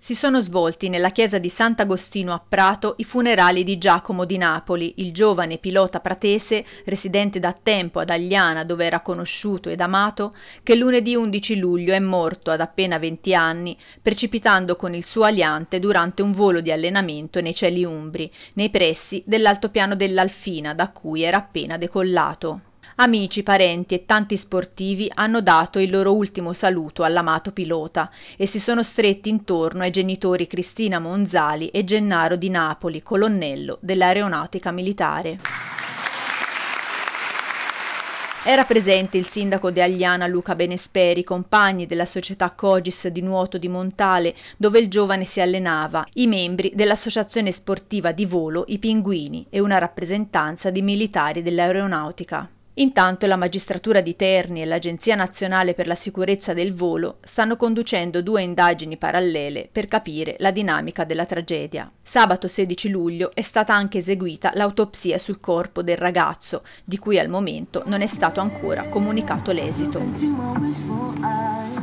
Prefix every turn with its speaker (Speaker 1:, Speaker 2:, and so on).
Speaker 1: Si sono svolti nella chiesa di Sant'Agostino a Prato i funerali di Giacomo di Napoli, il giovane pilota pratese, residente da tempo ad Agliana dove era conosciuto ed amato, che lunedì 11 luglio è morto ad appena 20 anni, precipitando con il suo aliante durante un volo di allenamento nei cieli umbri, nei pressi dell'altopiano dell'Alfina da cui era appena decollato. Amici, parenti e tanti sportivi hanno dato il loro ultimo saluto all'amato pilota e si sono stretti intorno ai genitori Cristina Monzali e Gennaro Di Napoli, colonnello dell'aeronautica militare. Era presente il sindaco di Agliana Luca Benesperi, compagni della società Cogis di nuoto di Montale, dove il giovane si allenava, i membri dell'associazione sportiva di volo I Pinguini e una rappresentanza di militari dell'aeronautica. Intanto la magistratura di Terni e l'Agenzia Nazionale per la Sicurezza del Volo stanno conducendo due indagini parallele per capire la dinamica della tragedia. Sabato 16 luglio è stata anche eseguita l'autopsia sul corpo del ragazzo, di cui al momento non è stato ancora comunicato l'esito.